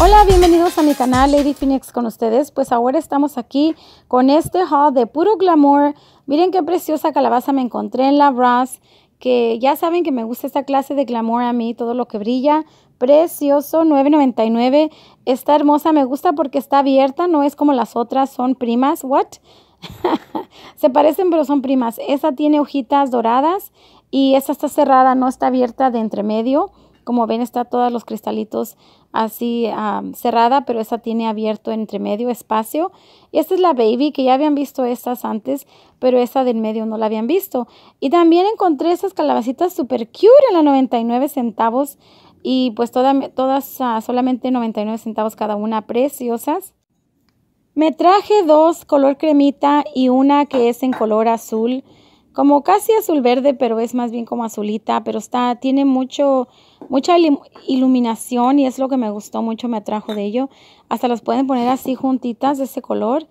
Hola, bienvenidos a mi canal Lady Phoenix con ustedes. Pues ahora estamos aquí con este haul de puro glamour. Miren qué preciosa calabaza me encontré en la Brass, que ya saben que me gusta esta clase de glamour a mí, todo lo que brilla. Precioso, $9.99. Está hermosa, me gusta porque está abierta, no es como las otras, son primas. ¿What? Se parecen, pero son primas. Esa tiene hojitas doradas y esta está cerrada, no está abierta de entre medio. Como ven, está todos los cristalitos así cerrada, pero esta tiene abierto entre medio espacio. Y esta es la Baby, que ya habían visto estas antes, pero esa del medio no la habían visto. Y también encontré esas calabacitas super cute en la 99 centavos. Y pues todas ah, solamente 99 centavos cada una, preciosas. Me traje dos color cremita y una que es en color azul, como casi azul verde, pero es más bien como azulita, pero está, tiene mucho mucha iluminación y es lo que me gustó mucho, me atrajo de ello. Hasta las pueden poner así juntitas de ese color.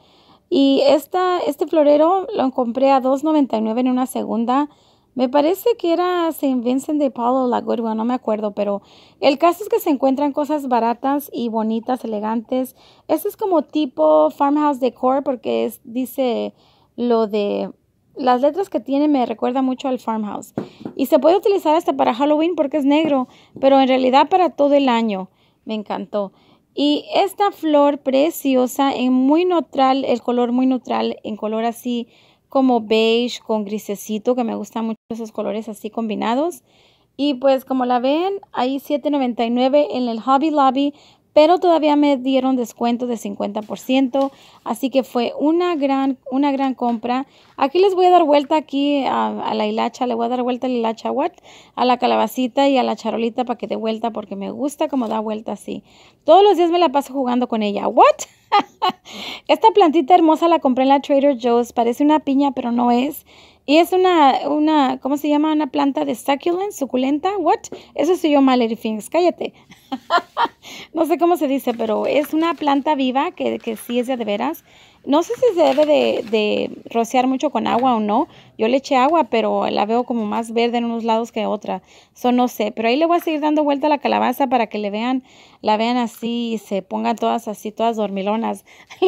Y esta, este florero lo compré a $2.99 en una segunda. Me parece que era St. Vincent de Paul la no me acuerdo, pero el caso es que se encuentran cosas baratas y bonitas, elegantes. Esto es como tipo farmhouse decor porque es, dice lo de las letras que tiene me recuerda mucho al farmhouse. Y se puede utilizar hasta para Halloween porque es negro, pero en realidad para todo el año. Me encantó. Y esta flor preciosa en muy neutral, el color muy neutral, en color así como beige con grisecito, que me gustan mucho esos colores así combinados. Y pues como la ven, hay $7.99 en el Hobby Lobby pero todavía me dieron descuento de 50%, así que fue una gran, una gran compra. Aquí les voy a dar vuelta aquí a, la hilacha, le voy a dar vuelta a la hilacha what, a la calabacita y a la charolita para que dé vuelta porque me gusta como da vuelta así. Todos los días me la paso jugando con ella. What? Esta plantita hermosa la compré en la Trader Joe's, parece una piña pero no es. Y es una, una, ¿cómo se llama? Una planta de succulent, suculenta, what? Eso soy yo Mallory Things, cállate. no sé cómo se dice, pero es una planta viva que, que sí es de, de veras. No sé si se debe de, rociar mucho con agua o no. Yo le eché agua, pero la veo como más verde en unos lados que otra. Eso no sé. Pero ahí le voy a seguir dando vuelta a la calabaza para que le vean, la vean así y se pongan todas así, todas dormilonas.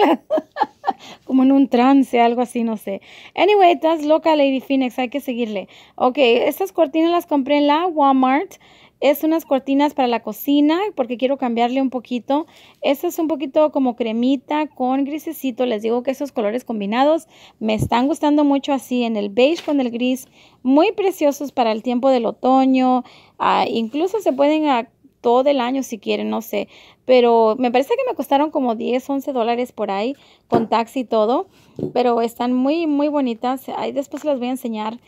como en un trance, algo así, no sé. Anyway, estás loca, Lady Phoenix. Hay que seguirle. Ok, estas cortinas las compré en la Walmart es unas cortinas para la cocina porque quiero cambiarle un poquito. esta es un poquito como cremita con grisecito. Les digo que esos colores combinados me están gustando mucho así en el beige con el gris. Muy preciosos para el tiempo del otoño. Ah, incluso se pueden a, ah, todo el año si quieren, no sé. Pero me parece que me costaron como 10, 11 dólares por ahí con taxi y todo. Pero están muy, muy bonitas. Ahí después las voy a enseñar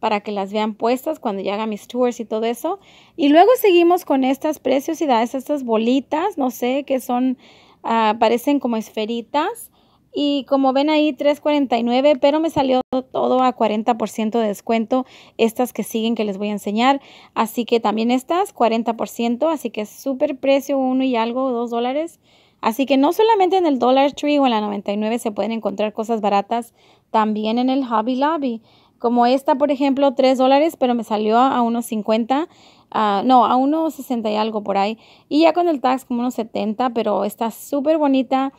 para que las vean puestas cuando ya haga mis tours y todo eso. Y luego seguimos con estas preciosidades, estas bolitas, no sé, que son, ah, parecen como esferitas. Y como ven ahí, 3.49, pero me salió todo a 40% de descuento. Estas que siguen que les voy a enseñar. Así que también estas, 40%. Así que súper precio, uno y algo, dos dólares. Así que no solamente en el Dollar Tree o en la 99 se pueden encontrar cosas baratas, también en el Hobby Lobby. Como esta, por ejemplo, 3 dólares, pero me salió a unos 50. no, a unos 60 y algo por ahí. Y ya con el tax como unos 70, pero está súper bonita.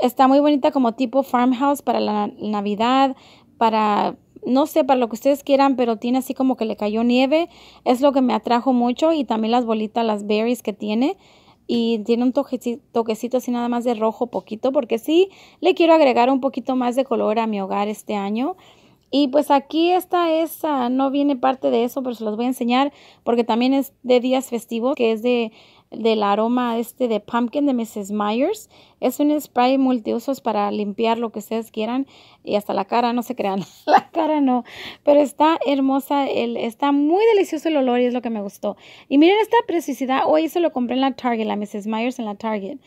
Está muy bonita como tipo farmhouse para la Navidad, para, no sé, para lo que ustedes quieran, pero tiene así como que le cayó nieve. Es lo que me atrajo mucho y también las bolitas, las berries que tiene. Y tiene un toquecito, toquecito así nada más de rojo poquito, porque sí, le quiero agregar un poquito más de color a mi hogar este año. Y pues aquí esta esa, no viene parte de eso, pero se los voy a enseñar porque también es de días festivos, que es de del aroma este de pumpkin de Mrs. Myers. Es un spray multiusos para limpiar lo que ustedes quieran y hasta la cara, no se crean, la cara no, pero está hermosa, el, está muy delicioso el olor y es lo que me gustó. Y miren esta preciosidad, hoy se lo compré en la Target, la Mrs. Myers en la Target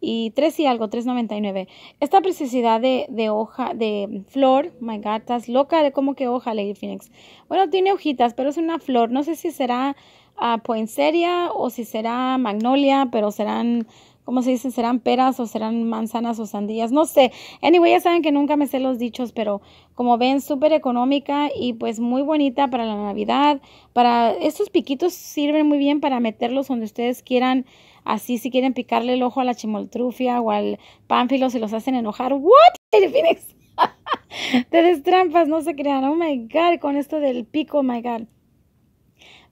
y tres y algo, 3.99. Esta preciosidad de, de, hoja, de flor, my God, loca de cómo que hoja, Lady Phoenix. Bueno, tiene hojitas, pero es una flor. No sé si será ah, poinseria o si será magnolia, pero serán... ¿Cómo se dice? ¿Serán peras o serán manzanas o sandías? No sé. Anyway, ya saben que nunca me sé los dichos, pero como ven, súper económica y pues muy bonita para la Navidad. Para estos piquitos sirven muy bien para meterlos donde ustedes quieran Así si quieren picarle el ojo a la chimoltrufia o al pánfilo, si los hacen enojar. ¿What? Te des trampas, no se crean. Oh my God, con esto del pico, oh my God.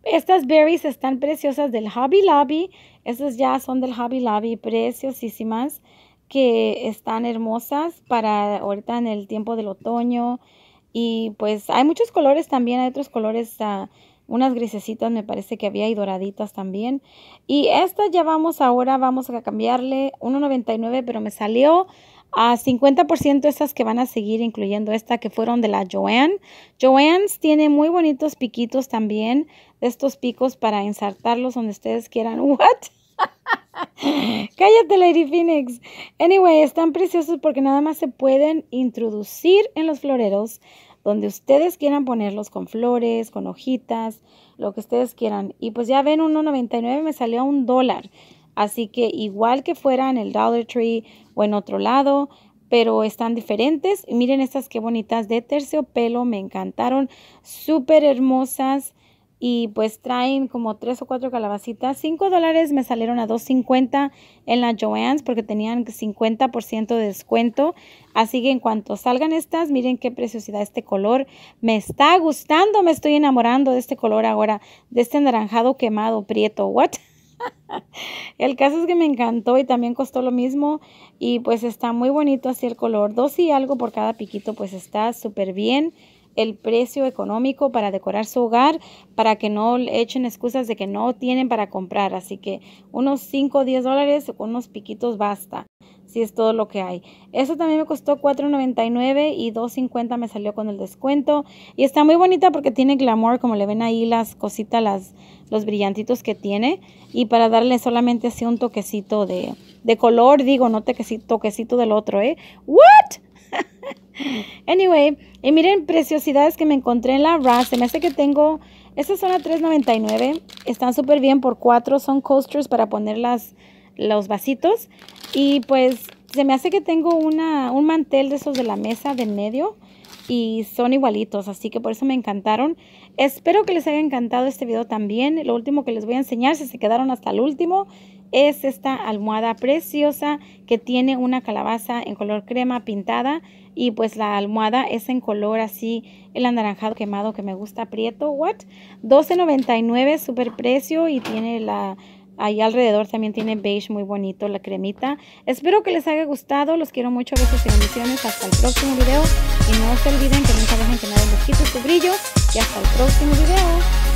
Estas berries están preciosas del Hobby Lobby. Estas ya son del Hobby Lobby, preciosísimas, que están hermosas para ahorita en el tiempo del otoño. Y pues hay muchos colores también, hay otros colores ah, unas grisecitas me parece que había y doraditas también. Y esta ya vamos ahora, vamos a cambiarle 1.99, pero me salió a 50% estas que van a seguir, incluyendo esta que fueron de la Joanne. Joanne's tiene muy bonitos piquitos también, estos picos para ensartarlos donde ustedes quieran. ¿What? Cállate, Lady Phoenix. Anyway, están preciosos porque nada más se pueden introducir en los floreros donde ustedes quieran ponerlos con flores, con hojitas, lo que ustedes quieran. Y pues ya ven, 1.99 me salió a un dólar. Así que igual que fuera en el Dollar Tree o en otro lado, pero están diferentes. Y miren estas qué bonitas de terciopelo, me encantaron, súper hermosas y pues traen como tres o cuatro calabacitas. Cinco dólares me salieron a 2.50 en la Joann's porque tenían 50% de descuento. Así que en cuanto salgan estas, miren qué preciosidad este color. Me está gustando, me estoy enamorando de este color ahora, de este anaranjado quemado, prieto. What? el caso es que me encantó y también costó lo mismo y pues está muy bonito así el color. Dos y algo por cada piquito, pues está súper bien el precio económico para decorar su hogar para que no le echen excusas de que no tienen para comprar. Así que unos 5 o 10 dólares, unos piquitos basta si es todo lo que hay. Eso también me costó $4.99 y $2.50 me salió con el descuento. Y está muy bonita porque tiene glamour, como le ven ahí las cositas, las, los brillantitos que tiene. Y para darle solamente así un toquecito de, de color, digo, no toquecito, toquecito del otro, ¿eh? ¿What? anyway, y miren preciosidades que me encontré en la RAS. Se me hace que tengo, estas son a 3.99. Están súper bien por 4. Son coasters para poner las, los vasitos. Y pues se me hace que tengo una, un mantel de esos de la mesa de medio. Y son igualitos, así que por eso me encantaron. Espero que les haya encantado este video también. Lo último que les voy a enseñar, si se quedaron hasta el último, es esta almohada preciosa que tiene una calabaza en color crema pintada y pues la almohada es en color así el anaranjado quemado que me gusta prieto what 12.99 super precio y tiene la ahí alrededor también tiene beige muy bonito la cremita espero que les haya gustado los quiero mucho besos y bendiciones hasta el próximo video y no se olviden que nunca dejen que nadie les su brillo y hasta el próximo video